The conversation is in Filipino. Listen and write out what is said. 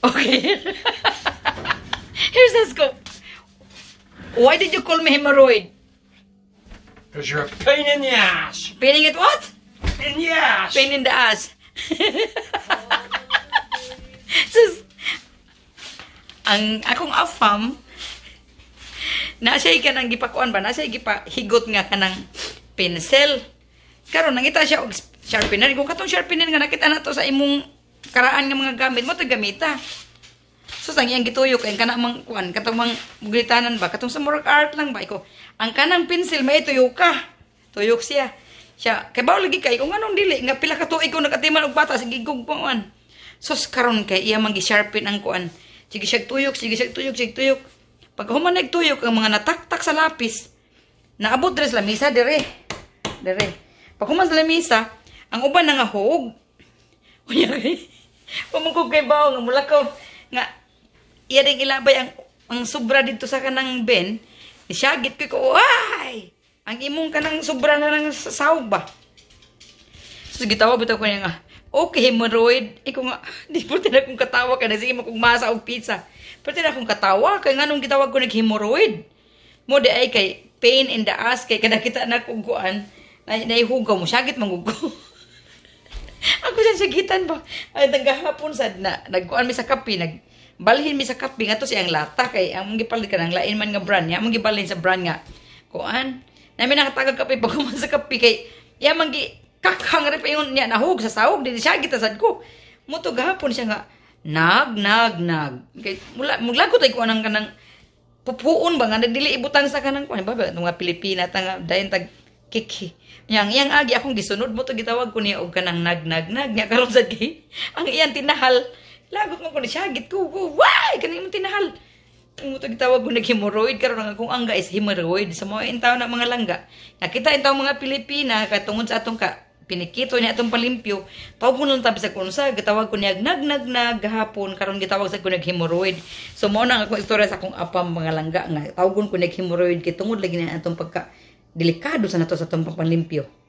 Okay. Here's the scope. Why did you call me hemorrhoid? Because you're a pain in the ass. Pain in what? In the ass. Pain in the ass. Sus. Ang akong afam, nasay ka nang gipakuan ba? Nasay gipa higot nga ka ng pencil. Karon nangita siya og sharpener. Kung katong sharpener nga nakita na to sa imong karaan nga mga gamit mo, tagamita. So, sa iyang gituyo, kaya kana mang, kuan, katong mang ba, katong sa murag art lang ba, iko, ang kanang pencil, may tuyo ka. Tuyok siya. Siya, kay bawo lagi kay, kung anong dili, nga pila ka tuig ko nakatiman og bata, sige kong kuan. So, karon kay, iya mang gisharpin ang kuan. Sige siya tuyok, sige siya tuyok, sige tuyok. Pag human tuyok, ang mga nataktak sa lapis, naabot sa lamisa, dire. Dire. Pag human sa lamisa, ang uban nga hog, Kunyari, pamungkog kay bawo nga mula ko nga iya ding ilabay ang ang sobra dito sa kanang ben. Isyagit ko ko, ay! Ang imong kanang sobra na nang sahog ba? So, gitawa bitaw ko niya nga, ah, okay, hemorrhoid. Ikaw eh, nga, di po tinag kong katawa ka na, sige mo kong masa o pizza. Pero tinag kong katawa, kaya nga nung gitawag ko nag-hemorrhoid. Mo di ay kay pain in the ass, kay kada kita na kong kuan, na, naihugaw mo, syagit mangugko. sigitan ba? Ay, nanggahapon sad na. Nagkuan mi sa kape, nagbalhin mi sa kape nga to siyang lata kay ang mong gipalit ka ng lain man nga brand niya, ang gibalhin sa brand nga. Kuan. Nami nakatagag kape bago sa kape kay ya man gi kakang pa yun niya nahug sa sahog din siya kita sad ko. Muto gahapon siya nga nag nag nag. Kay mula muglago tay kuan ang kanang pupuon ba nga dili ibutan sa kanang kuan ba, ba nga Pilipina tanga, nga dayon tag kiki. Yang iyang agi akong gisunod mo to gitawag ko niya og kanang nagnagnag niya karon sad kay ang iyang tinahal. Lagot mo ko siya git ko ko. Why kani mo tinahal? Ang to gitawag ko hemorrhoid karon nga kung angga is hemorrhoid sa mga intaw na mga langga. Nakita intaw mga Pilipina katungod sa atong ka pinikito niya atong palimpyo tao po lang tabi sa kunsa gitawag ko niya nag nag nag gahapon karon gitawag sa ko hemorrhoid so mo na akong istorya sa akong apam mga langga nga tawgon ko nag hemorrhoid kay tungod lagi na atong pagka delikado sana to sa tumpang panlimpyo